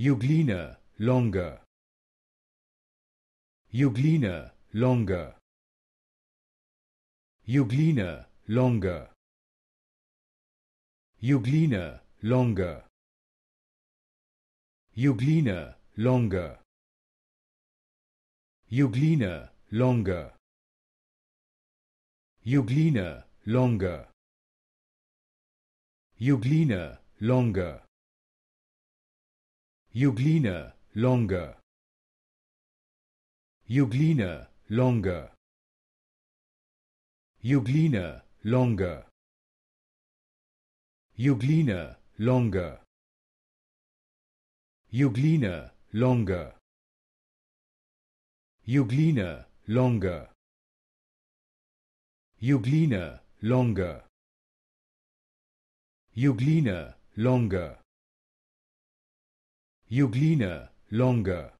Euglena longer. Euglena longer. Euglena longer. Euglena longer. Euglena longer. Euglena longer. Euglena longer. Euglena longer. Euglena longer. Euglena longer. Euglena longer. Euglena longer. Euglena longer. Euglena longer. Euglena longer. Euglena longer you gleaner longer.